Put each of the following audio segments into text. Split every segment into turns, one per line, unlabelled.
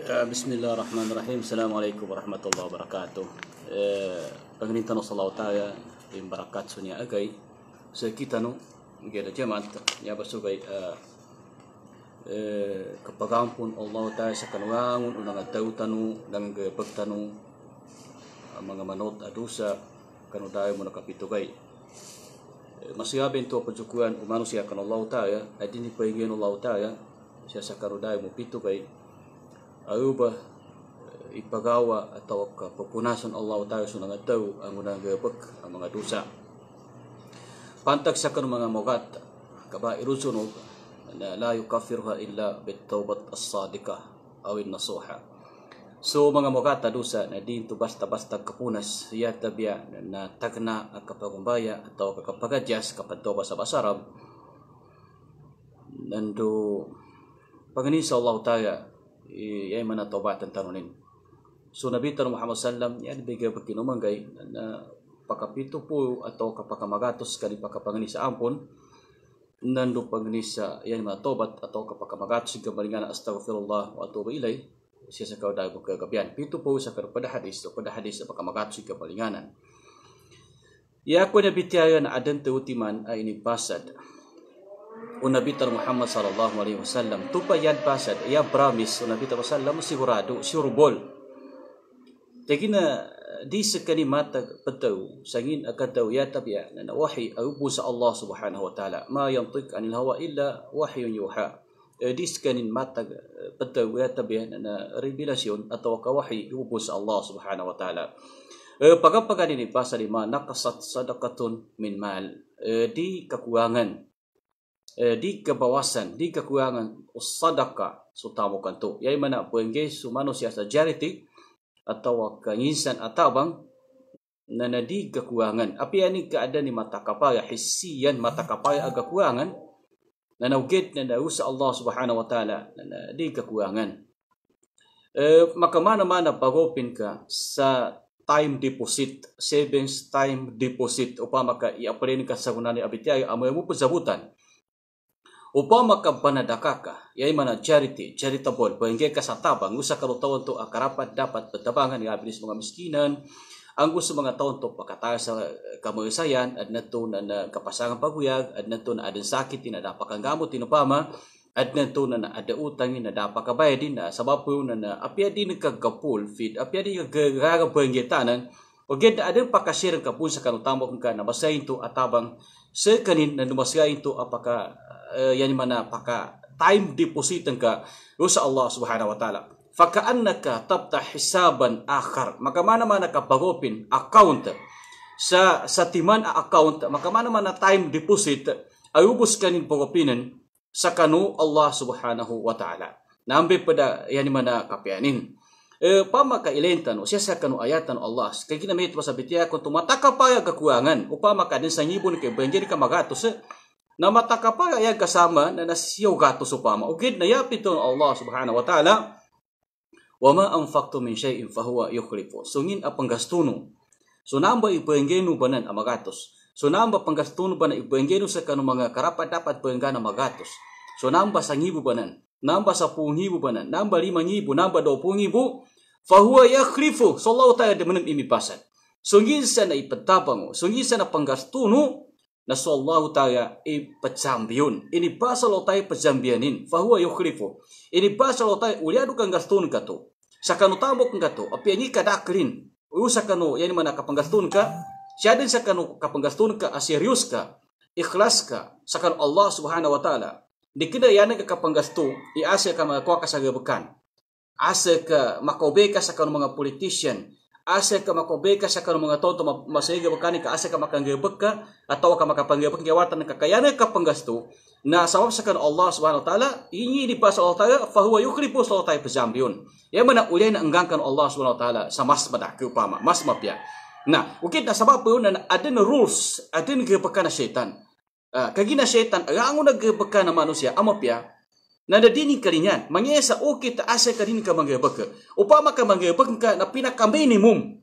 Eh, bismillahirrahmanirrahim. Assalamualaikum warahmatullahi wabarakatuh. Pengintan uh, Allah Taala yang berkat sunya agai. Sekita nu gede jemaat ya bersuai eh, eh, kepegam pun Allah Taala sekian wang undang tahu tanu dan gepek tanu mengamanut adusa kanu dai mun kapitu gay. masih ada bentuk pencukuan manusia kan Allah Taala Adi adini pengen Allah Taala sia sekarudai mu pitu gai aruba eh, ipagawa atau ka papunasan Allah tayo sa mga tao ang unang gabak ang mga dusa. Pantag sa kanong mga mugat, kaba irusunog oh, na la yukafirha illa bitawbat as-sadika awin nasuha. So mga mukata dusa na dinto basta-basta kapunas ya tabya na tagna at kapagumbaya atau kapagadyas kapadtoba sa basarab nando paganisa Allah tayo yaymana tawbatan tanunin so nabi tan muhammad sallam ya yan bigay gay. na eh, pakapito po atau kapakamagatos kani pakapangani sa ampon nando pagni sa yan mga tobat atau kapakamagatos gabalingan astaghfirullah wa atubu ilay siya sa kau dago kagabian pito po sa pada hadis so pada hadis sa pakamagatos gabalinganan Ya ko na bitiyayo na adan teutiman ay eh, inibasad unabita Muhammad sallallahu alaihi wasallam tupayad pasad ya bramis unabita wasallam sigurado surbol tegina eh, di mata petau sangin akan tahu ya tapi ya wahi abu sa Allah subhanahu wa taala ma yantiq anil hawa illa wahyu. yuha eh, di mata eh, petau ya tapi ya revelation atau kawahi abu sa Allah subhanahu wa taala pagapagani ni pasal lima nakasat sadaqatun min mal di kekuangan Eh, di kebawasan, di kekurangan sadaka sutamu tu? Yang mana pengge su manusia sa jariti atau kenyisan atau bang nana di kekurangan. Apa yang ini keadaan di mata kapal ya hisian mata kapal ya kekurangan. Nana ugit nana usah Allah subhanahu wa ta'ala nana di kekurangan. Eh, maka mana-mana pagopin ka sa time deposit, savings time deposit. Upa maka ya, i-apply ni ka sa kunani abitiyay, amoy mo po Upang makabanadakaka, yay mana charity, charitable, bahingay kasatabang, usa kalutawan to akarapat dapat patabangan ng abilis mga miskinan, ang gusto mga taon to pakataas sa kamayusayan at nato na, na kapasangan paguyag at nato na adin sakit na napakanggamot tinupama at nato na ada utang na dapat napakabaya din na sabab po na na apya din kagkapul fit apya din kagagabang gitanan o ganda adin pakasirang kapun sa kanutamo kung ka na masayin to at tabang sa kanin na numasayin to apaka uh, yang mana pakai time deposit enggak, sa Allah Subhanahu wa taala fakaannaka tabta hisaban akhar maka mana mana ka bagopin account sa sa account maka mana mana time deposit ayubos kanin bagopinan sa kanu Allah Subhanahu wa taala nambe pada yang mana kapianin e, eh, pama ka ilentan o siya kanu ayatan Allah kay ginamit pa sa bitiya kung tumataka pa kekurangan upama ka din sa ngibon kay benjer ka magatos eh. na matakapagayag kasama na nasiyuga to supama. Ugid na yapid to Allah subhanahu wa ta'ala. Wa ma anfaqtu min shay'in fahuwa yukhlifu. Sungin apang gastuno. So namba ipuenggeno banan amagatos. So namba panggastuno ba na ipuenggeno sa kanong mga karapat dapat puengga na magatos. So namba sangibo banan. Namba sa pungibo banan. Namba lima ngibo. Namba do pungibo. Fahuwa yakhlifu. So Allah ta'ala demenem imipasan. ngin sa na so, ngin sa na panggastuno Nasallahu ta'ala pejambiun. Ini bahasa lotai pejambianin. Fahuwa yukhrifu. Ini bahasa lotai uliadu kanggastun kato. Sakanu tambok kato. ini kadakrin. Uyu sakanu yani mana kapanggastun ka. Syadin sakanu kapanggastun ka asirius ka. Ikhlas ka. Sakan Allah subhanahu wa ta'ala. Dikida yana ka kapanggastu. I asa ka mga kwa kasaga bekan. Asa ka makobe sakanu mga politician. ase ka mako beka sa kanu mga tonto masayga bakani ka ase ka makangge beka atau ka makapangge beka kewatan ka kayana ka penggastu na sawab sa kan Allah swt wa ini di pas Allah taala fa huwa allah sawtai pezambiun ya mana ulain enggangkan Allah swt wa taala sama sebab ke upama mas mapia nah ukit na sebab pun ada na rules ada na gebekan syaitan Uh, ah, kagina syaitan, rangu na gebekan na manusia, amapia, Nada dini kalinyan. Mangyesa o kita asa ka dini ka mangge baka. Upama ka mangge baka na pina kambe ni mum.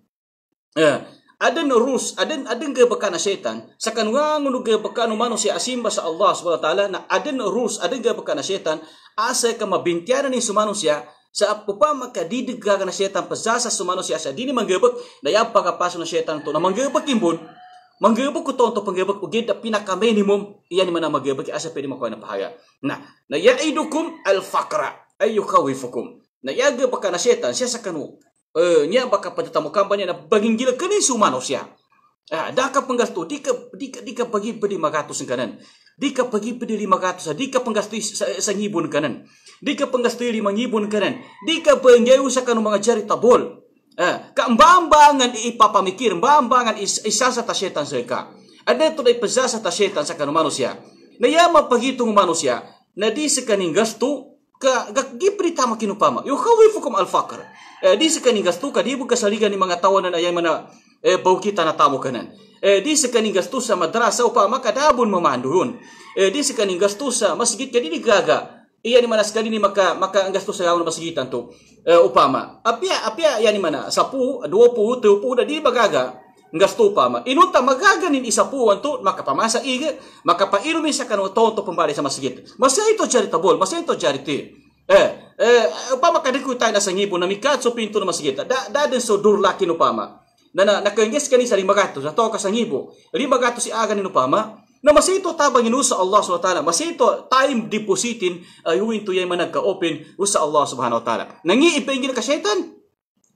Ya. Yeah. Ada nerus, ada ada ke bekan setan. sakan wang ngunu ke bekan manusia asim basa Allah Subhanahu taala na ada nerus, ada ke bekan setan asa ka mabintiana ni sumanusia, sa upama ka didegakan setan pezasa sumanusia asa dini manggebek, na yapa ka pasu syaitan tu na manggebek imbun. menggebek ku tonto penggebek ugeda pinaka minimum yani mana maggebek asa pedi makoina pahaya nah, nah, ya nah ya na ya'idukum al faqra ay yukhawifukum na yaga bakana setan kanu eh nya baka pada tamu kampanye na baging gila su manusia ah ka penggastu dika dika dika bagi pedi magatus kanan dika pagi pedi lima ratus dika penggastui sengibun kanan dika penggastui lima ngibun kanan dika pengjau sakanu mengajari tabol Eh, kaambamba nga ipapamikir, ambamba is, isa sa tasyetan sa ka. At dito na ipasa sa tasyetan sa kanumano siya. Nayama pagitong umano siya, na di sa kaning gasto, ka gagipri tama kinupama. Yung kawifo kum alfakar. Eh, di sa kaning gasto, kadibog kasaligan ni mga na ayang mana eh, bawkita na tamo kanan. Eh, di sa kaning gasto sa madrasa upama kadabon mamanduhon. Eh, di sa kaning gasto sa masjid gaga iya ni mana sekali ni maka maka ang gastos sa basigitan to uh, upama apia apia iya ni mana sapu dua pu tu pu da di bagaga gasto upama ma. Inunta magaganin isa po anto makapamasa ig makapainumin sa kanong tonto pambali sa masigit. Masaya ito charitable, masaya ito charity. Eh, eh, upama kadikul tayo na sa ngibo na mikat so pinto na masigit. Da, da din so durlaki no pama. Na, na nakaingis ka sa 500 sa toka sa ngibo. Limagato si aga ni no pama, na masito tabang sa Allah subhanahu wa ta'ala. Masito time depositin uh, yuwin to yay managka-open sa Allah subhanahu wa ta'ala. Nangiipay ka syaitan.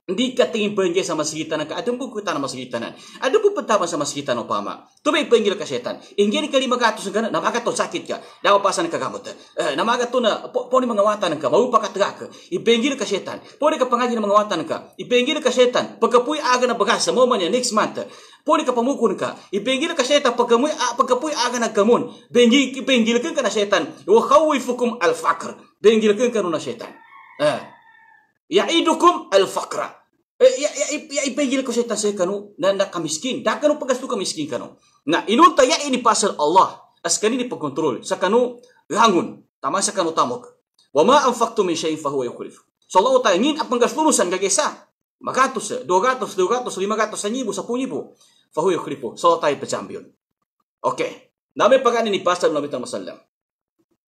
Ndi katingi penje sama segitan ka buku tanah sekitaran Ada buku pertama sama segitan opama. Tu baik penggil ka setan. Ingin kali maka tu segana nama ka to sakit ka. Dawa pasan ka gamut. Eh, nama kata tu na poni mengawatan ka mau pakai terak. I penggil ka setan. Poni ka pengaji mengawatan ka. I penggil ka setan. Pekepui aga na bekas momennya next month. Poni ka pamukun ka. I penggil ka setan pekemui pekepui aga na gamun. Bengi penggil ka na setan. Wa khawifukum al faqr. Penggil ka na setan. Eh, Ya'idukum al-faqra. Yaibigil ko sa tasay kanu na nakamiskin. Da kanu pagastu kamiskin kanu. Na inunta ya ini pasal Allah. As kanini pagkontrol. Sa kanu hangun. Tama sa kanu tamok. Wa ma anfaqtu min syai'in fahuwa yukhlif. So Allah tayo ngin apang gasturusan gagesa. Magatos, dogatos, dogatos, 1000, sanyibo, sapunyibo. Fahuwa yukhlifu. So Allah tayo pachampion. Okay. Nami pagani ni pasal Nabi Muhammad sallam.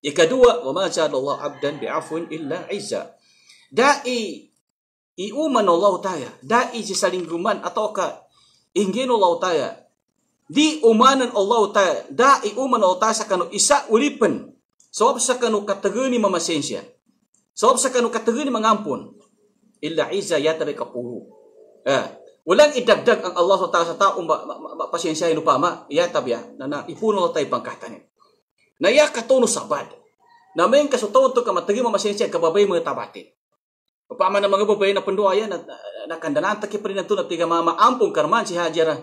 Ikadua, wa ma ja'ala Allah abdan bi'afwin illa izza. Dai Iu Allah Ta'ala. Dai jisaling ruman ataukah ingin Allah Ta'ala. Di umanan Allah Ta'ala. Dai Iu Allah Ta'ala sakanu isa ulipen. Sebab sakanu katagani mamasensya. Sebab sakanu katagani mengampun. Illa iza yatari kapuru. Eh. Walang idagdag ang Allah Ta'ala sa tao pasensya ay lupa ma. Ya tabya. Na, na ipuno tayo pangkatanin. Na ya katono sabad. Na may kasutaw to kamatagi mamasensya kababay mga tabati. Papaman na mga babae na panduayan at ah, nakandalaan taki pa rin ito na tiga mama ampong karman si Hajar.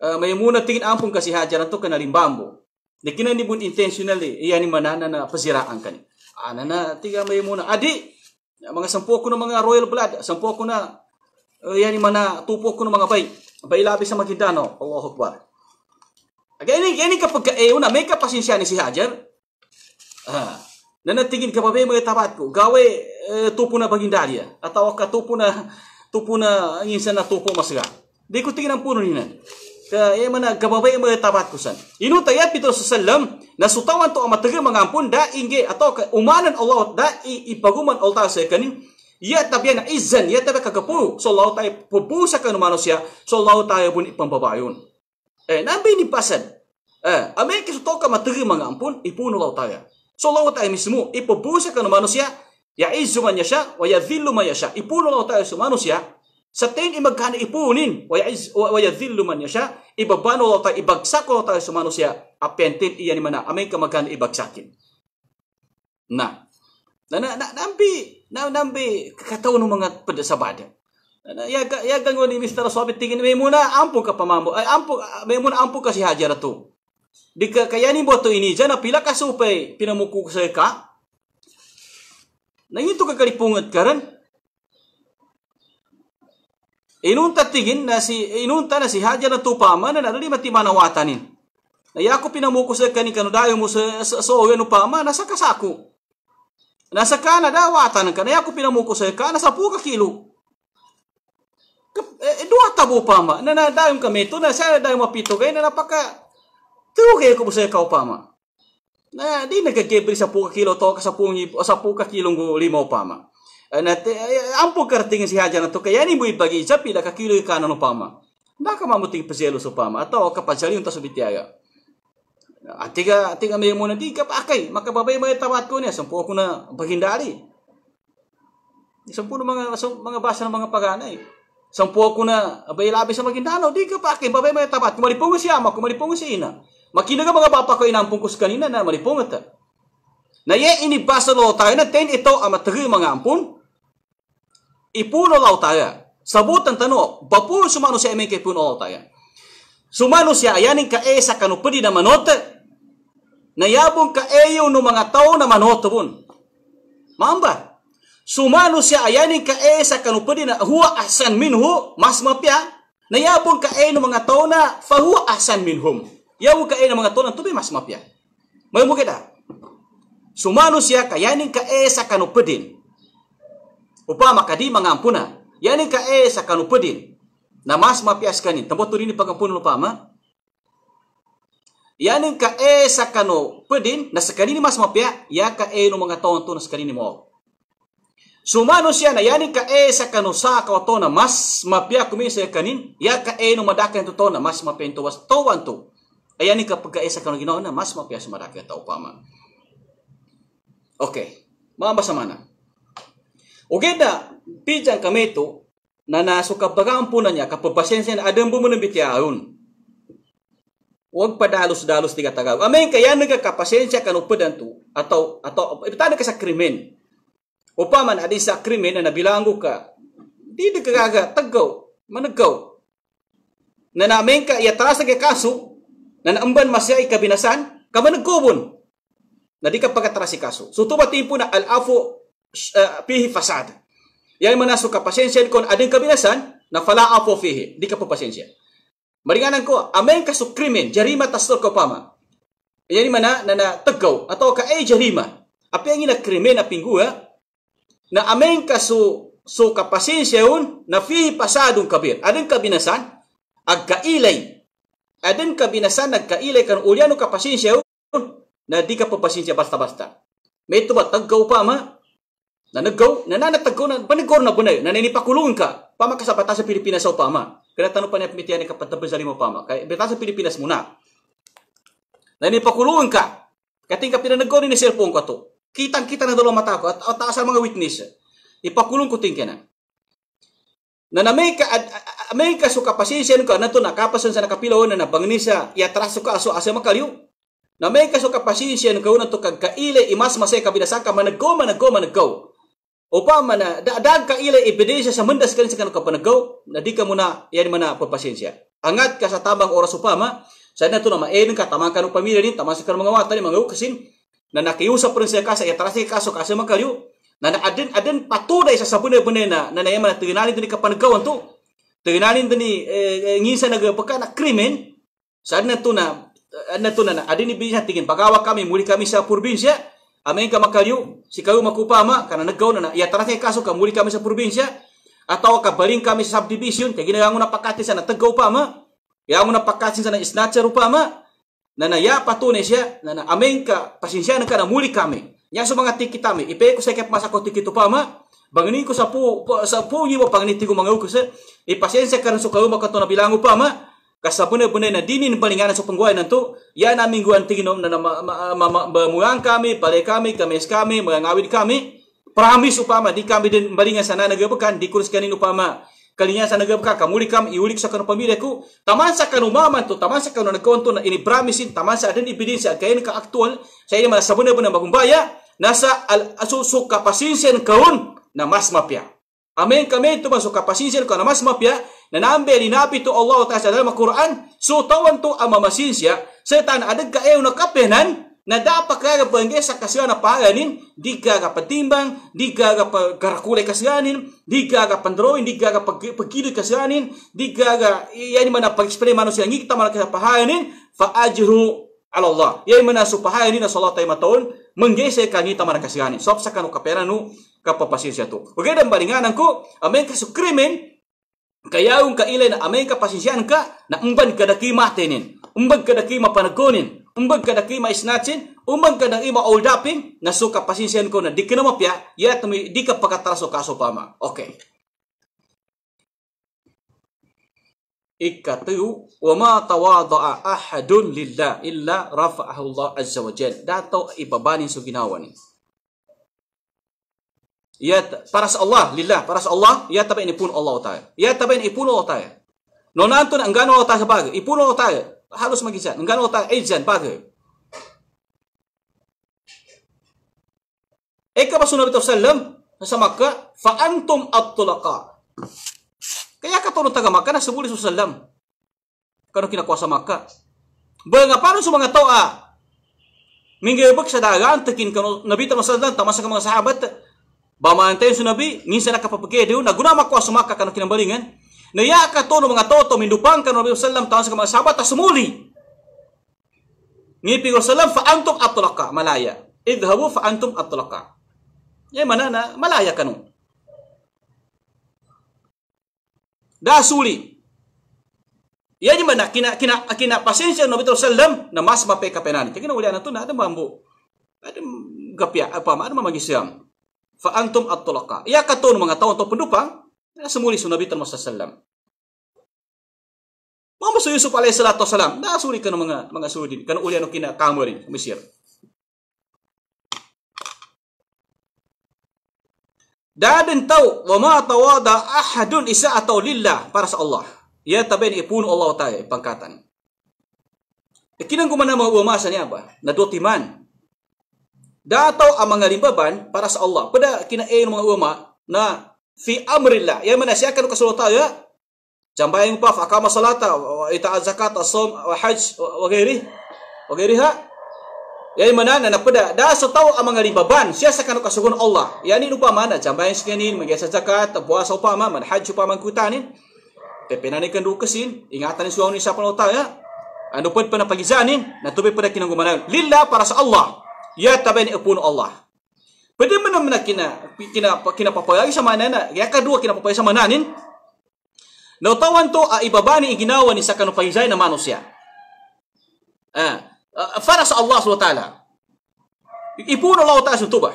Uh, ah, may muna tingin ampong ka si Hajar ito kanalimbambo. Di kinanibun intentionally iyan ni manana na pasiraan kani. Ana na tiga may muna. Adi, mga sampu ko ng mga royal blood, sampu ko na uh, ah, iyan ni mana tupo ko ng mga bay. Bay labi sa Magindano. Allahu Akbar. Again, ini kapag kaew eh, na may kapasensya ni si Hajar. Ah. Nana tingin ka mabe mga tabat ko. Gawe eh, tupo na bagindalia. At awak ka tupo na tupo na insan na tupo masiga. Di ko tingin ang puno ni Ka e eh, mana gababay mga tabat ko san. Inu tayat pito sa salam na sutawan to amatag mangampun da inge atau ke umanan Allah da ibaguman Allah sa kani. Ya tapi na izan, ya tapi kagapu. So Allah tayo pupusa ka ng manusia. So Allah tayo pun ipambabayon. Eh, nabi ni pasan. Eh, amin kisutok amat matag mangampun ipun Allah tayo. Sallallahu ta'ala mismu ipubusa no manusia yaizu man yasha wa yadhillu man yasha. Ipuno Allah ta'ala manusia Sating imagkana ipunin, waya dhillu ya man yasha, ibabano Allah tayo, ibagsak Allah tayo sa manusia, apentin iyan man na, aming kamagkana ibagsakin. Na, na, na, na, nambi, na, nambi, kakataw ng mga padasabada. Ya ya yaga ni Mr. Sobit, tingin, may muna, ampong ka pamamo, ay, eh, ampong, may muna, ampong ka si Hajar to ni boto ini jana pila kasupe pinamuku seka nang itu kakalipungat karan inunta tingin na si inunta na si haja na tupama na nadali mati watanin. na yako pinamuku seka ni kanudayo mo sa so no pama nasa kasaku nasa ka na dawatan nah, ya eh, ka na yako pinamuku seka nasa puka kilo dua tabu pama na nadayong kami to na sa dayong mapito kay na napaka Tuge ko sa ikaw pama. Na di nagagibri sa puka kilo to ka sa pungi sa puka kilong limaw pama. Eh, na eh, ang pagkarting si haja na to kaya ni mo ibagi sa pila ka kilo ikano no pama. Baka mamuting paselo sa pama ato kapansali yung tasubitiaga. Atiga atiga may mo na di ka pakay makababay may tawat ko niya Sampo ko na paghindari. Sampu mga mga basa ng mga paganay. Sampo Sampu na, abay labi sa Maguindano, di ka pa akin, babay may tapat, kumalipong si ama, kumalipong si ina. ಮಕ್ಕಿನಗ ಮಗ ಬಾಪಕ ಇನ ಅಂಪುಂಕುಸ್ kanina na maripungata. Ah. Na ye ini basa lo tayo na ten ito ama tagi mga ampun. Ipuno law tayo. Sabutan tano, bapu sumano siya emeng kay puno law tayo. Sumano siya ayanin ka e sa kanupadi na manote. Nayabong ka eyo no mga tao na manote bun. Mamba. Sumano siya ayanin ka e sa kanupadi na huwa ahsan minhu mas mapya. Nayabong ka e no mga tao na fahuwa ahsan minhum yawu ka e na mga tonan tubi mas mapya. May mo kita. Sumano siya kayanin ka sa kanupedin. Upama kadi mga ampuna. Yanin kae e sa kanupedin. Na mas mapias kanin. Tambot to rin pagampunan upama. Yanin kae e sa kanupedin na sa ni mas mapya. Ya kae e no mga tonton na sa kanini mo. Sumano siya na yanin kae sa kanusa ka to na mas mapya kumisa kanin. Ya kae e no madakan to to na mas mapya to was to wanto. Aya ni kapag kaisa kanang ginawa na mas mapiyas maraki Oke, mau Okay. Mga basama na. Ugeda, pijan kami ito, na nasukabagaan po na niya, kapapasensya na adambo mo ng bitiyaon. Huwag padalos-dalos tiga tagaw. Amen, kaya nagkakapasensya ka dan to, atau, atau, ipitada ka sa krimen. Upaman, adi sa krimen na nabilanggo ka, di nagkakaga, tagaw, managaw. Na namin ka, iatras na kaso, na naamban masya kabinasan, kamanagkubon na di ka pagkatrasikaso. So tuba timpo na al-afo uh, ah, fihi fasad. Yan manaso ka pasensya kon ading kabinasan na fala afo fihi. Di ka po pasensya. Maringanan ko, amen kaso krimen, jarima tastor ko pama. Yan man na na tagaw ato ka ay jarima. Api ang ina krimen na pinggua na amen kaso so kapasensya yun na fihi pasadong kabir. Ading kabinasan agkailay Aden ka binasa, nagkailay kan ulyano ka pasensya oh. na di ka po pasensya basta-basta. May ito ba taggaw pa ma? Na naggaw, na nanataggaw na panigor na bunay, na ninipakulungan ka. Pama ka sa batas sa Pilipinas o oh, pama. Kaya tanong pa niya pimitiyan ka pagtabazali mo pama. Kaya batas sa Pilipinas muna. Na ninipakulungan ka. Kating ka pinanaggaw ni cellphone ko to. Kitang-kita na dalawa mata ko at, at taas ang mga witness. Ipakulong ko tingin na na namay ka ad, amay ka so kapasisyon ka nato nakapasan sa nakapilaw na nabangnisa iatraso ka aso asa makaliw namay ka so kapasisyon ka nato kag kaile imas masay ka binasa ka managgo managgo managgo upa man dadag ka kaile ebidensya sa mandas kanin sa kanang kapanaggo na di ka muna yan man na angat ka sa tabang oras upama sa na to na maedin ka tamang kanong pamilya din tamang sa kanang mga wata ni mga ukasin na nakiusap rin siya ka sa iatraso ka aso makaliw na adin adin patuday sa sabunay-bunay na na nayaman na tingalin din kapanagawan to. Tingalin din ni eh, eh, ngisa na pagka na krimen saan na to na na to na adin ni bisa tingin pagawa kami muli kami sa probinsya amin ka makalyo si kayo makupama kana naggaw na na iya tara kay kaso ka muli kami sa probinsya ataw kabaling kami sa subdivision kay ginagango na pakati sa natagaw pa ma yago na pakati sa snatcher pa ma na ya patunay siya na na amin ka pasensya na ka na muli kami yang sumangati kitami ipe ku sekep masa ko tiki pama, bangini ko sapu sapu yibo bangini tiku mangau ku se ipasien pasensya kan suka uma kato na bilang upama kasapune pune na dinin palingana sa pangguay nanto ya na mingguan tinginom na mamuang kami pale kami kames kami mangawid kami pramis upama di kami din balingan sana di dikuruskan upama kalinya sana gabka kamuli kam iulik sa kanu pamireku taman sa kanu maman to taman sa na nakonto na ini pramisin, taman ada aden ibidin sa kain ka aktual saya ini mala sabuna bana bagumbaya nasa al asu su kaun na mas mapya amen kami itu masuk kapasinsian kaun na mas mapya na nambe linapi to Allah ta'ala dalam Quran so tawan tu ama masinsya setan ada ka ew na kapenan na dapat kaga bangge sa kasya na paganin di kaga patimbang di kaga karakule kasyanin di pandroin di kaga pagkilo kasihanin di kaga yani mana pag-explain manusia ngikta mana kasapahayanin fa ajru ala Allah yani mana supahayanin na salat ay Mangyese kanita marakasgani. Sop sa kanu kapera nu kapapasensya to. Okay, dan baringanan ko, amen kaso krimen, kaya yung kailay na amen kapasensyan ka, na umban kadakima tenin, umban kadakima panagunin, umban kadakima isnatsin, umban kadakima old upin, na suka kapasensyan ko na di ka namapya, yet di ka pakatraso kaso pama. Okay. ikatau wama tawadha'a ahadun lillah illa rafa'ahu Allah azza wa jal dato ibabani so ni ya para Allah lillah para Allah ya tabe tabain pun Allah taala ya tabe tabain pun Allah taala no nantun ang Allah ta'ala bagay ipun Allah taala harus magisan ang Allah ta'ala izan bagay Eka Rasulullah sallallahu sama wasallam fa antum at-tulaqa Kaya katoron taga Makkah na sumuli sa salam. Kano kinakuha sa Makkah. Baga nga paano sa mga tao ah. Minggibag sa dagaan, takin nabi tama sa dalang, tamasa ka mga sahabat. Bamantayin sa nabi, nginsan nakapapagay diyo, naguna makuha sa Makkah kano kinambalingan. Naya ka to ng mga toto, mindupang ka ng Nabi Sallam, taon sa mga sahabat, tasumuli. Ngipi ko Sallam, "Faantum atulaka, malaya. Idhabu faantum atulaka. Yan manana, malaya ka dasuli. Iya ni mana kina kina kina pasensya Nabi sallam na mas mape kapenan. Kina wala na to na ada mambo. Ada gapia apa ada magisiyam. Fa antum at-tulaqa. Iya katon mga tao to pendupang na semuli sunabi Nabi sallam. Muhammad Yusuf alaihi salatu wasalam, nasuri ka mga mga sudin, kanuli ano kina Kamari, Mesir. Dan tahu wa ma tawada ahadun isa atau lillah para Allah. Ya tabain ipun ya Allah taala pangkatan. Ikinang kumana mga umasa niya ba? Nadutiman. Dataw ang mga limbaban para sa Allah. Pada kinain mga uma na fi amrillah. Ya manasyakan ka sulata ya. Jambayan pa fa kama salata wa itaaz zakat as-sawm wa hajj wa ghairi. Wa yang mana anak peda dah so tahu amangali beban sia sakan kasugun Allah. Yani lupa mana jambain ini, mengesa zakat puasa upama man haji upama kutani. Tepenani kendu kesin ingatan suami siapa lo tahu ya. Anu pun pernah pagi zani na tubi pada kinang gumana. Lillah para sa Allah. Ya tabani pun Allah. Pada mana mana kina kina kina papai lagi sama nana. Ya kedua kina papai sama nanin. Nautawan to a ibabani iginawan ni sakan paizay na manusia. Ah, uh, faras Allah SWT. Ipuno Allah taas yung tubah.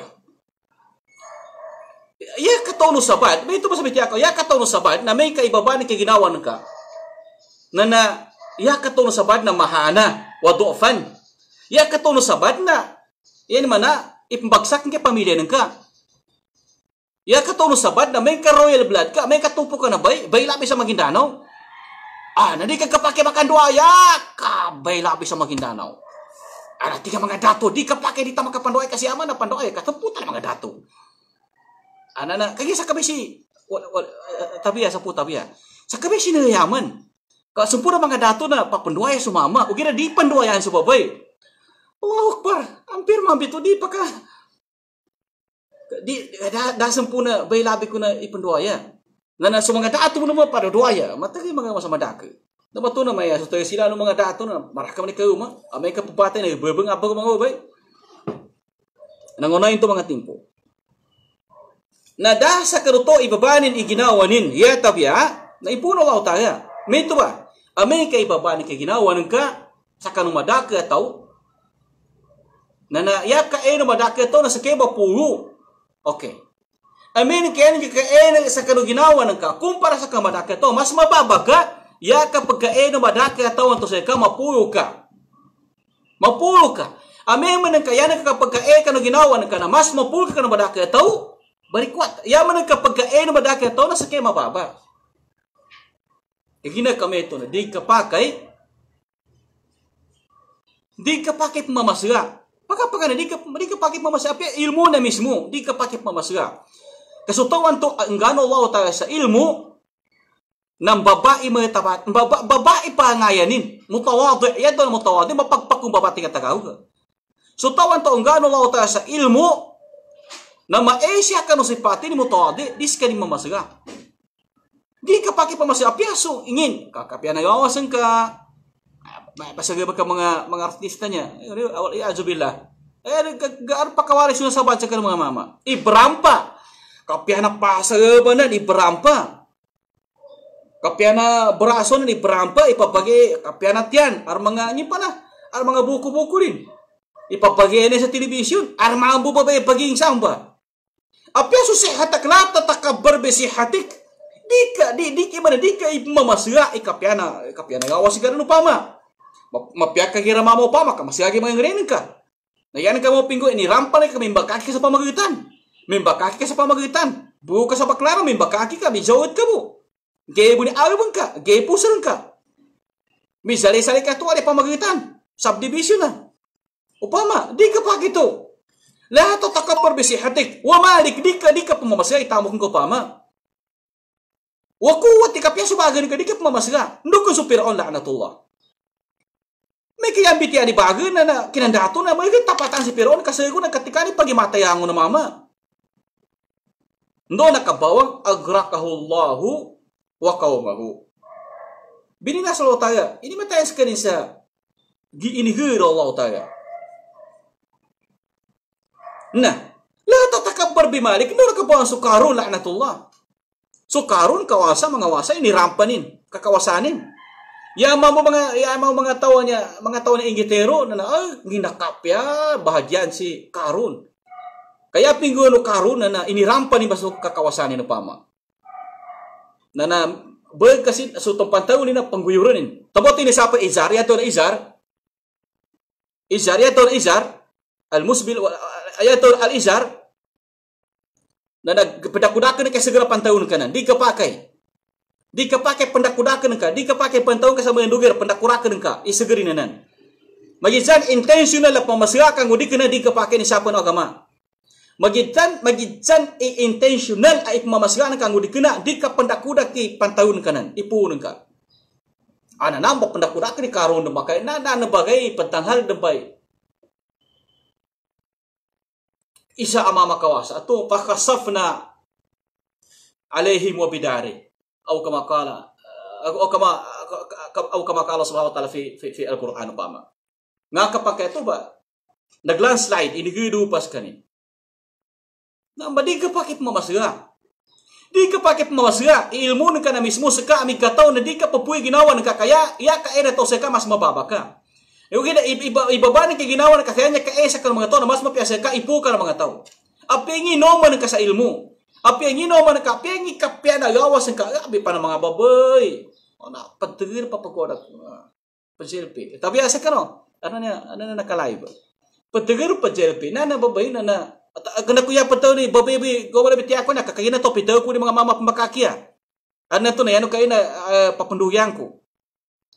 Ya kataw no sabad, may ito masabi ako, ya kataw no sabad na may kaibaba ni kaginawan ka. Na na, ya kataw no sabad na mahana, wa du'fan. Ya kataw no sabad na, yan man na, ipambagsak ng pamilya ng ka. Ya kataw no sabad na may ka royal blood ka, may katupo ka na bay, bay labi sa Maguindanao. Ah, nadi ka kapake makan doa, ya kabay labi sa Maguindanao. Ada tiga mangadato, di kepake di tamak doa kasih aman pandoai ka putar mangadato. Anak-anak kaki sakabesi. Eh, tapi ya sepu tapi ya. Sakabesi ne yaman. Kau sempurna mangadato na pak ya sumama, ugira di pandoayan baik. Allahu Akbar, hampir mampir tu di paka. Di dah dah sempurna bai labi kuna i ya. Nana sumangadato pun pada doa ya. Mata ke mangga sama dake. na matu na maya tayo sila no mga dato na marakam ni kauma amay ka pupatay na ibebeng apa mga ubay nangunayin to mga timpo na sa karuto ibabanin iginawanin Yetap ya na ipuno lao taga mito ba amay ka ibabanin kay ginawan ka sa kanumadaka tao na na ya ka ay numadaka to na sa kay puro okay Amin kayan ka ay sa kanuginawan ka kumpara sa kamadaka to mas mababaga ka yaka pagkaeno madaka atawan to sa ka mapuyo ka mapuyo ka ame man ang kaya ka pagkae ka no ginawa ka na mas mapuyo ka na madaka ataw barikwat ya man ang kapagkaeno madaka ataw na sa kay mababa Igina kami ito na di ka pa kay di ka pa kay mamasira. Pagkapagana, di ka, di ka pa kay mamasira. Ilmu na mismo, di ka pa kay mamasira. Kasutawan to ang gano Allah tayo sa ilmu, ng babae mo tapat, baba, babae pa ngayanin, mutawadu, yan doon mutawadu, mapagpakong babae nga tagaw. So tawan taong gano lao tayo sa ilmo, na maesya ka no sipati ni mutawadu, dis ka ni mamasaga. Di ka paki pa masya, apiaso, ingin, kakapya na gawasan ka, basagay ba ka mga, mga artista niya, awal iajubillah. Ya eh, gaar pa kawaris yun sa batsa ka ng mga mama. Ibrampa! Kapya na pasa ba na, ibrampa! kapiana berason ni berampa ipapage kapiana tian armanga ni pala armanga buku-buku ipa ipapage ni sa television ar pa ba ing samba apya so si hatak na tatakabar be hatik dike di di mana di ka imamasira ikapiana kapiana gawas ka rin upama mapiak ka gira mama upama ka masira gi mangrenen ka nayan ka mo pinggo ini rampan ka mimbakaki sa pamagitan mimbakaki ka sa pamagitan buka sa baklaro mimbakaki ka bijawit ka mo Gaya buni awi pun gaya pusar ka. Misalnya saya ka tuwa pemerintahan pamagritan, subdivision na. Upama, di ka pa gitu. Lahat to takapar bisi hatik, wa malik di ka di itu pamamasya itamok ko pama. Wa kuwat di ka piya subagan ka di supir on la'natullah. May kaya biti ani bagan nana na kinandato na may tapatan si Piron kasi ketika na pagi mata yang na mama. Ndo nakabawang agrakahullahu wa qaumahu bini ngasal utaya ini mata yang sekenisa gi ini hir Allah utaya nah la tatakabbar bimalik nur kebawa sukarun laknatullah sukarun kawasa mengawasa ini rampanin kekawasanin Ya mau menga, ya ya, yang mau mengetahuinya mengetahuinya inggi teru nana eh ngindak kapya bahagian si karun Kaya pinggu nu karun na ini rampan nih masuk kekawasanin pama nana berkasin su tempat tahu nina pengguyurunin tempat ini siapa izar ya tuan izar izar ya tuan izar al musbil ya tuan al izar nana pendak kudakan ke segera pantauan kanan dikepakai dikepakai pendak kudakan ka dikepakai pantauan ke sama yang dugir pendak kurakan ka isegeri nanan magizan intentional la pemasirakan gudi kena dikepakai ni siapa agama magitan magitan e intentional aik mamasgaan kang dikena di ka pendakuda ki pantaun kanan ipu nengka ana nambok pendakuda ki karun de makai na na bagai pentanghal de bai isa amama kawasa atu pakasafna alehi wa bidari au kamakala au kama au kamakala qala subhanahu wa ta'ala fi fi, fi ngaka pakai itu ba naglan slide individu pas kanin Namba digepakit mamasga. Digepakit mamasga ilmu neka namismu seka amika tau na ka papui ginawan neka kaya ya ka ere tau seka mas ka. Yung kita iba ibabani kay ginawa neka kaya nya ka esa kan mga tao na mas mapiasa ka ipu ka mga tao. Apengi noman ka sa ilmu. Apengi noman ka pengi kapiana gawas ka ya, abi pa na mga baboy. Ona oh, pentegir papagodak. Pensilpi. Tapi asa ka no? Ano na ano na nakalive. Pentegir jelpi. na na babay na na kena kuya petau ni babi bi gowar bi tiak kona na topi pitau anu eh, ku di mga mama pembakakia ana to na yanu kaina uh, papenduyangku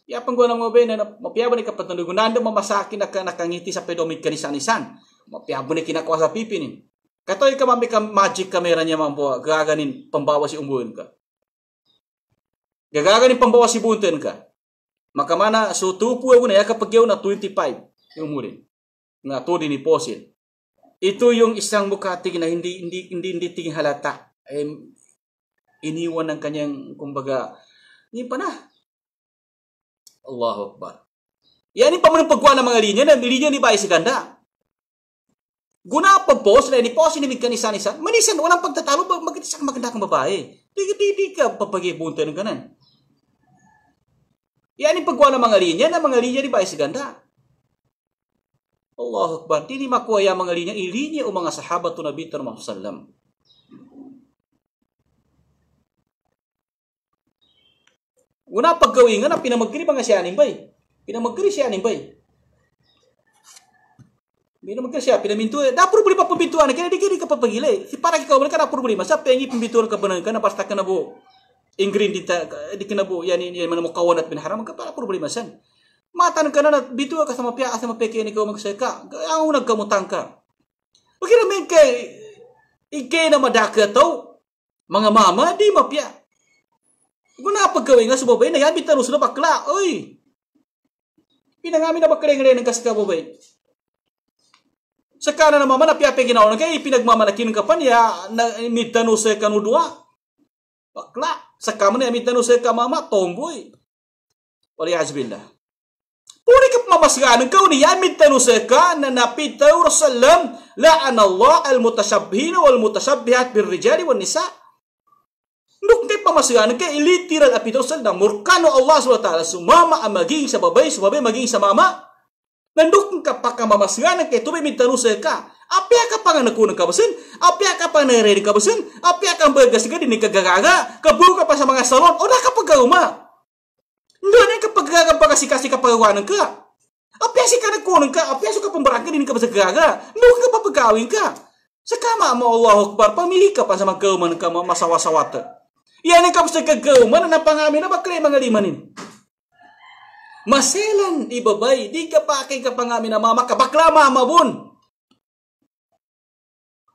ya pengguna ngobe na mapiabo guna kapatendu gunanda mamasaki na kana kangiti sa pedomik kanisanisan mapiabo ni kuasa pipi ni katoy ka mambi ka magic kameranya mampu, gaganin pembawa si umbun ka gaganin pembawa si bunten ka maka mana so tupu na ya kapagyaw na 25 yung umurin na to diniposin Ito yung isang mukatig na hindi hindi hindi hindi tingin halata. Ay, eh, iniwan ng kanyang kumbaga ni pa na. Allahu Akbar. Yan yung pamunang pagkuha ng mga linya na linya ni Bae Siganda. Guna pa po, sila ni po, sinimig ka ni Sanisa. Manisan, walang pagtatalo, magkita sa maganda kang babae. Di, di, ka papagibunta ng kanan. Yan yung pagkuha ng mga linya na mga linya ni Bae Siganda. Allah Akbar. Dini makuaya mengelinya ilinya umanga sahabat tu Nabi Muhammad sallam. Guna pegawingan pina megeri bangga si anim bay. Pina megeri si anim bay. Pina megeri si pina mintu eh, dapur beli apa pintuan kena dikiri ke pepegile. Si para kita mereka dapur beli masa pengi pembintuan kebenaran kana pasta kena bu. Ingrid di di kena bu yani yang mana mukawanat bin haram ke para dapur beli masan. Matanong ka na na bituwa ka sa mapya ka sa mapeke ni ka Ang unag kamutang ka. Pagkiramin kay ikay na madaka to. Mga mama, di mapya. Kung napagkawin nga subabay, nayabit na ruso na bakla. Oy! Pinangami na bakla-ngre ng kaskababay. Sa kana na mama, napiape ginawa kay pinagmamanakin ka pa niya, na mitano sa kanudwa. Bakla. Sa kama na mitano sa kamama, tomboy. Wali azbillah. Urikap mamasgaan ng kauni yamin tanuse ka na napitaw Rasulullah la'anallah al-mutashabbihina wal-mutashabbihat birrijali wan nisa. Nukti pamasgaan ka ilitiral apitaw sa na murkano Allah SWT sumama ang maging sa babay, sumabay maging sa mama. Nanduk ka pa ka mamasgaan ka ito may mintanuse ka. Apya ka pa nga nakunang kabasin? Apya ka pa narinig kabasin? Apya ka ang bagas ka din kagagaga? Kabuka pa sa mga salon o nakapagkauma? Nggak ada kepegaga baga si kasih kepegaga nengka. Apa sih karena kau nengka? Apa sih suka pemberangkat ini kau segaga? Nuk kau pepegawin ka? Sekama sama Allah Akbar pamilih kau sama kau mana sama masa wasawata. Ya nengka bisa kau mana napa ngamin apa kau mangalimanin? Maselan ibabay di kapake kapangamin na mama kabakla mama bun.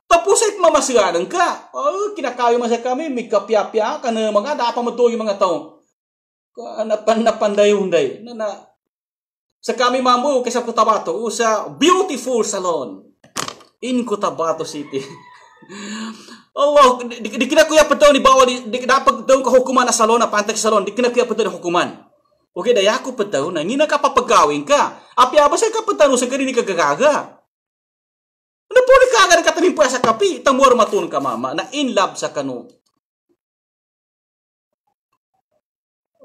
Tapos sih ada ka. Oh, kinakayo kau sa kami, may pia-pia ka na mga dapat mo mengatau? mga napandayon-day na na sa kami mamu kaysa Cotabato usa beautiful salon in Cotabato City. Allah oh, wow, di, di, di kinakuya ni bawa di, di dapat daw ka hukuman na salon na pantag salon, di kinakuya pa ni hukuman. Okay, daya ko pa na ngina ka papagawin ka. Api aba sa kapatano sa kanini kagagaga. Ano po ni kaga ka tanim pa sa kapi, tamor matun ka mama na in love sa kanu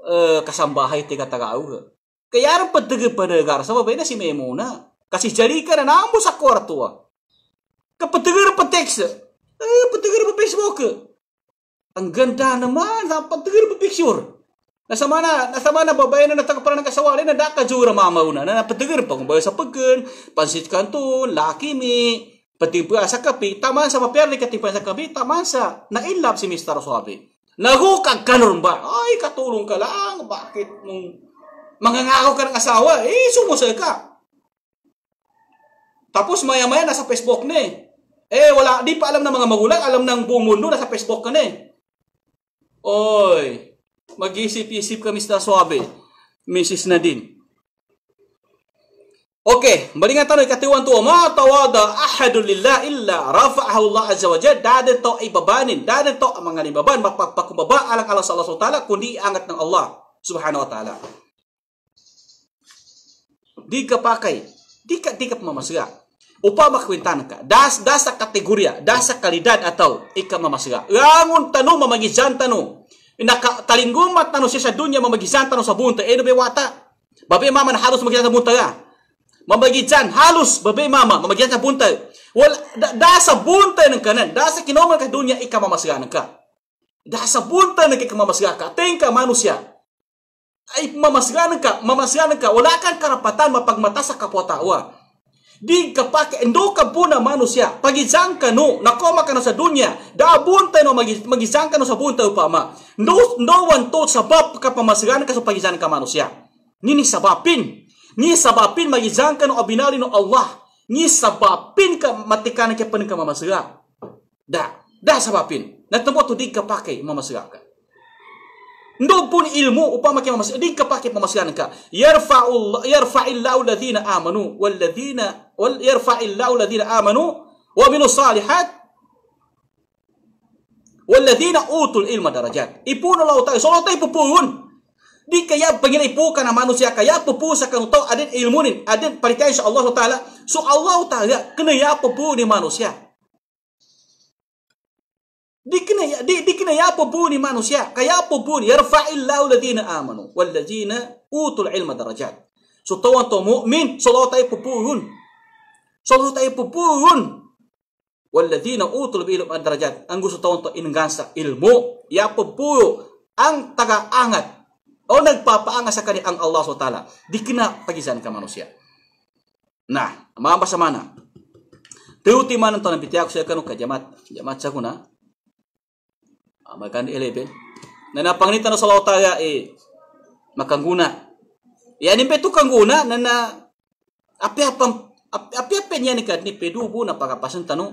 eh, kasambahay te Kaya kayaran patege padegar sama bena si memona, kasih jadi karena nambu sakor tua kapategar eh pategar pa facebook ang ganda naman na pategar pa picture Nasa mana, nasa babae na natagparan ng kasawali na daka jura mama una na napatigar pa kung sa pansit kanton, laki mi, pating sa kapi, tamansa, sa maperli katipan sa kapi, na sa si Mr. Suave. Nahukag ka nun ba? Ay, katulong ka lang. Bakit mong mangangako ka ng asawa? Eh, sumusay ka. Tapos maya-maya nasa Facebook na eh. Eh, wala, di pa alam ng mga magulang, alam ng buong mundo, nasa Facebook ka na eh. Oy, mag-isip-isip ka, Mr. Suave. Mrs. Nadine. Okey, meringatkan kata tu ma tawada ahadul lillah illa rafa'ahu Allah azza wa jalla dada to ibabanin dada to mangani beban bapak paku baba ala Allah subhanahu wa taala kundi angkat nang Allah subhanahu wa taala. Dika pakai, dika dika mamasira. Upama ka, das dasa kategoria, dasa kalidad atau ika mamasira. Langun tanu mamagizan jantanu, Inaka talinggumat tanu sa dunya mamagizan tanu sa bunta, edo bewata. Babe maman harus magizan sa ya mabagitan halus babe mama membagikan buntai wal dasa buntai nang kanan dasa kinoma ka dunia ika mama ka dasa sa nang ka mama siga ka tengka manusia ay mama ka mama ka wala kang karapatan mapagmatasa kapwatawa di kapake endo ka puna manusia pagijang ka no nakoma ka no sa dunia da buntai no magijang ka no sa buntai upama no no one to sabab ka pamasigan ka sa pagijang ka manusia nini sabapin Ni sababin magijangkan o binali Allah. Ni sababin ka matikan ke pening ka dah Da. Da sababin. Natumpo to di ka pakai mamasirap ka. Ndo pun ilmu upama ke mamasirap. Di ka pakai mamasirap ka. Yarfa'ullahu yarfa'illahu alladhina amanu. ladina Wal yarfa'illahu alladhina amanu. Wa minu salihat. ladina utul ilma darajat. Ipuno lau tayo. So lau tayo di kaya pengiripu kana manusia kaya pupu sakang to adin ilmunin adin percaya insya Allah taala so Allah taala kena ya pepu di manusia di kena ya di, di kena ya pupu di manusia kaya pepu yarfa'illahu ladzina amanu wal utul ilma darajat so tawan to mukmin so Allah taala hun so Allah taala hun wal utul ilma darajat anggu so tawan to ingasa ilmu ya pupu ang taga angat O oh, nagpapaangas sa kani ang Allah SWT. Di kina pagisan ka manusia. Nah, maaf sa mana. Teuti man ang tanang bitiyak sa kanong kajamat. Jamat sa kuna. Makan di elebe. Na napangitan na sa Allah taga eh, makangguna. Yan yung beto kangguna na na api-apang api-api niya ni kadni pedubo na pagkapasan tanong.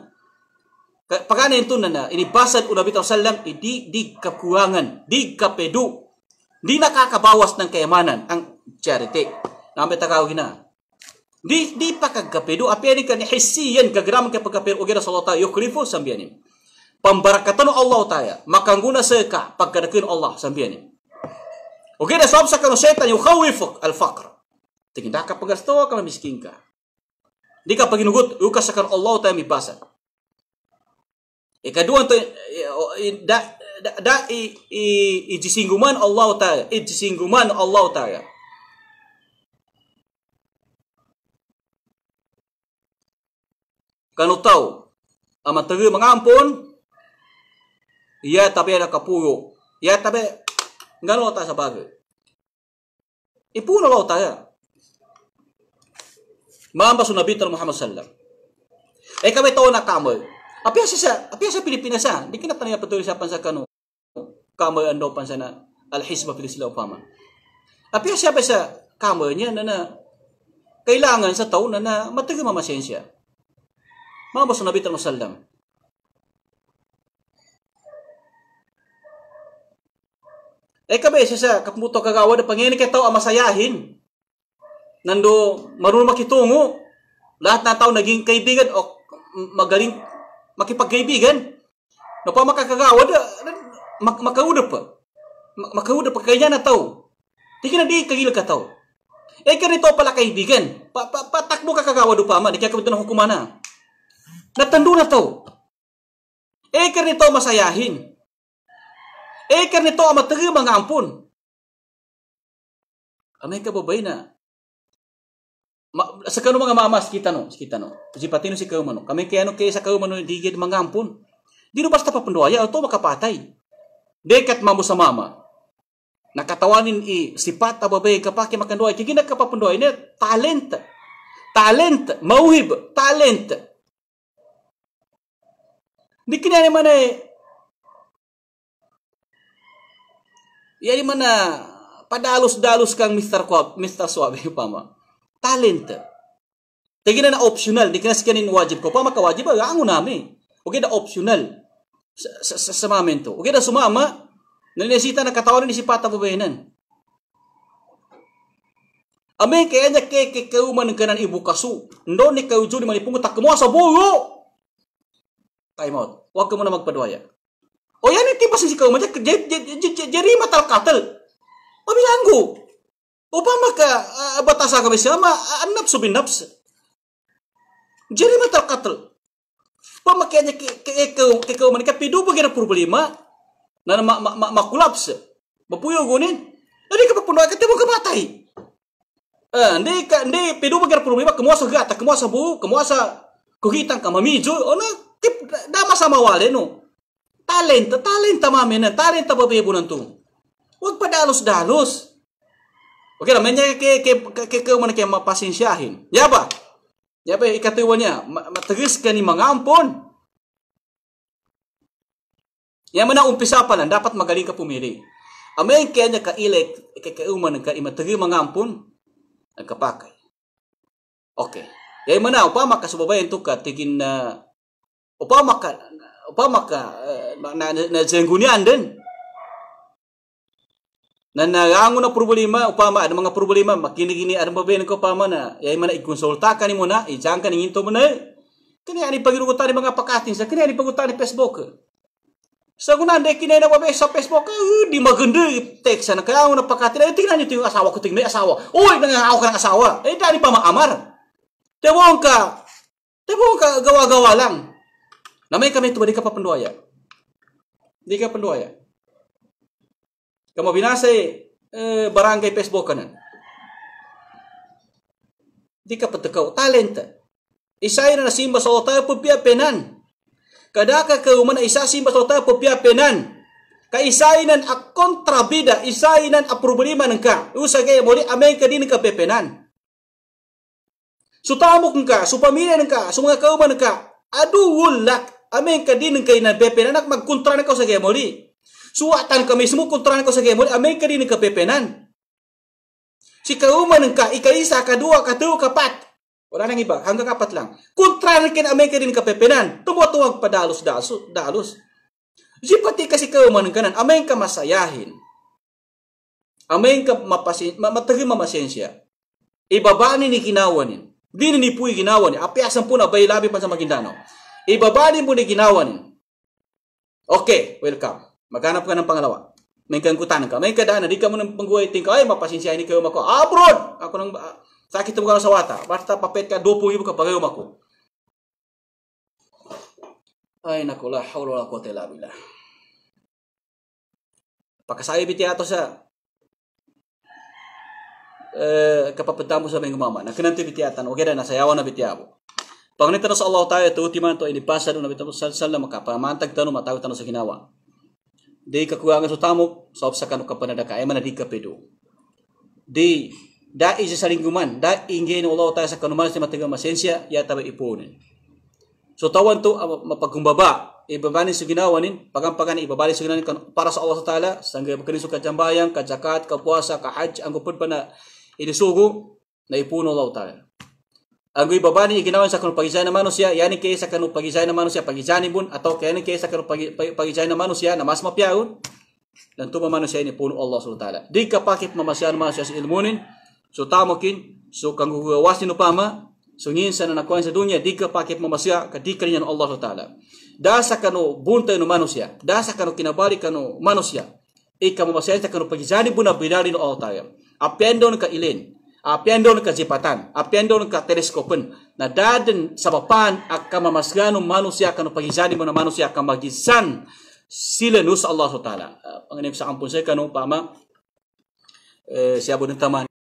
Pagkana ito na na inibasad unabi tao salam, eh, di, di kakurangan, di kapedu, di nakakabawas ng kayamanan ang charity. Namin takaw Di, di pa kagapido, apianin ka ni hisiyan kagraman ka pagkapir ugira sa Allah tayo, yukrifu sambiyanin. Pambarakatan Allah tayo, makangguna sa ka Allah sambianim, Ugira sa absa no setan, yukhawifuk al fakr Tingin na ka pagasto ka miskin ka. Di ka paginugot, yukasakan Allah tayo mibasa. Ikaduan to, eh, eh, da, da i, i, ijisinguman Allah Ta'ala. Ijisinguman Allah Ta'ala. Kalau tahu, amat teri mengampun, ia tapi ada kapuru. Ia tapi nggak lo tak sabar. Ibu lo tak ya. Mamba sunabi Muhammad Sallam. Eh kami tahu nak kamu. Apiya siya sa, apiya siya Pilipinas sa. Ah. Di ka na patuloy sa pansa kanu. Kamay ando pansa na al-hisba fil Islam Apiya siya ba sa kamay niya na na kailangan sa tao na na matagal mamasensya. Mga baso nabit ang salam. Eh kabe siya sa kapmuto kagawa na pangyayin kay tao amasayahin. Nando marunong makitungo. Lahat na tao naging kaibigan o magaling makipagkaibigan. No pa makakagawad, mak makauda pa. Mak makauda pa kaya na tao. Tingin na di kagila ka tao. Eh ganito pala kaibigan. Pa, pa, patakbo ka kagawad pa man, ikakabit ng hukuman na. Natando na tao. Eh ganito masayahin. Eh ganito ang matagi mga ampun. Amay ka babay na sakanu mga mamas kita no kita no sipatino si kaumano kami kaya no kaya sa di digid mengampun, di no basta papanduaya ato makapatay dekat mamu sa mama nakatawanin i sipat a babae kapaki makanduay kaya ginakapapanduay ne talent talent mauhib talent di kini mana ya di mana padalus-dalus kang Mister Kwab, Mister Swab, pama talenta. Tagina na optional, di kinaskinin wajib ko pa, maka wajib ba, ang unami. Okay na optional sa, sa, sa mamento. Okay da sumama, nanisita na katawan ni si Pata Bubenan. Ame kaya niya kaya kaya man ng kanan ibukasu. Ndo ni kaya ujo ni manipungo takumuha sa buho. Time out. Huwag ka muna magpaduaya. O oh, yan, itipas si kaya man. Jerima tal katal. Pabilang ko. وبامك بتاسا كبسي أما النفس بالنفس جريمة القتل بامك يعني كيكو كيكو mereka pidu bagian problema nana mak mak mak makulaps bapuyo gonin nanti ke pun ketemu ke matai eh ndi ka ndi pidu bagian problema kemuasa gata kemuasa bu kemuasa kuhitang oh na tip dama sama wale no talenta talenta mamena talenta babe bunantung wag padalos dalos Oke, okay, namanya ke ke ke ke, ke mana ke pasin syahin. Ya apa? Ya apa kata wanya? Terus kani mengampun. Yang mana umpis apa lah, dapat magaling ka pumili. Amen kanya ka ile ke ke uman ka imateri mengampun kepakai. Oke. Okay. Yang mana upama ka subabay itu ka tigin na upama ka upama ka na na, na, na, na, na, na narangon na problema upama ada mga problema makinigini ada babae ko upama na yay mana ikonsulta ka ni mo na ijang ka ningin to mo na eh. kini ani pagirugutan ni mga pakatin sa kini ani pagutan ni Facebook sa so, kunan de kinay na babae sa Facebook ah, di maganda eh, text na kaya na pakatin ay tingnan niyo asawa ko tingnan asawa oy nangangaw ka ng asawa ay dali pa maamar tewong ka tewong ka gawa-gawa lang namay kami tuwa di ka pa panduaya di ka panduaya Kamu binase eh, barangay Facebook kanan. Di ka talenta. Isay na nasimba sa otay po penan. Kadaka kauman isa simba sa otay po piya penan. Kaisainan a kontrabida, isainan a problema ng ka. Usa kaya muli, amay ka din ka pepenan. Sutamok ng ka, supamilya ng ka, sumangakauman ng ka. Adu wulak, ka din ng kay pepenan magkontra ng ka sa Suwatan ka mismo, kulturan ko sa gemol, amay ka rin ng kapepenan. Si kauman ng ka, ikaisa, kadua, katuo, kapat. Wala nang iba, hanggang kapat lang. Kulturan ka amay ka rin ng kapepenan. Tumutuwag pa dalos, dalos. dalos. Si pati kasi kauman ng kanan, amay ka masayahin. Amay ka mapasin, matagim mamasensya. Ibabaanin ni ginawanin. Di ni nipuy ginawanin. Apiasan po na bay labi pa sa Maguindanao. Ibabaanin mo ni ginawanin. Okay, welcome. Maghanap ka ng pangalawa. May kangkutan ka. May kadaanan. Di ka mo nang pangguhay. Tingka, ay, mapasinsyahin ni kayo mako. Ah, abroad! Ako nang, ah, sakit mo ka sa wata. Basta papet ka, dupong ibo ka pagayo mako. Ay, naku, la hawla wala quwwata illa billah. Pakasayo biti ato sa eh, kapapunta mo sa mga mama. Nakinan ti bitiatan, okay na, nasayawan na bitiabo. Pangunita na sa Allah tayo, ito utiman to, inipasa doon na bitamo sa salam, makapamantag tanong, matawag tanong sa ginawa. di kakuanga sotamuk sob sakanu kapanada ka emana di kapedu di da ije saringguman da ingin Allah ta sakanu man sema tega masensia ya tabe ipunin so tawan tu mapagumbaba ibabani suginawanin pagampangan ibabali suginawanin kan para sa Allah taala sangga bekeni suka jambayang ka zakat ka puasa ka haji anggo pun pana ini sugu na ipuno Allah taala ang babani iginawan sa kanupagizay na manusia yani kay sa pagi na manusia pagizani bun atau kay yani kay sa kanupagizay na manusia na mas mapiaun dan tuma manusia ini pun Allah SWT. taala di kapakit mamasyan manusia sa ilmunin so tamokin so kanggugawasin upama so nginsan na nakuan sa dunya di kapakit mamasya kadikal Allah SWT. taala dasa kanu buntay no manusia dasa kanu kinabalik kanu manusia ikaw mamasya sa kanupagizani bun na binari Allah taala apendon ka ilin apian don ka jipatan apian don ka teleskopen na daden sabapan akan mamasganu manusia akan pagizani mana manusia akan magisan sila nus Allah Subhanahu taala ah, pangenem sa ampun saya kanu pama eh siapa taman.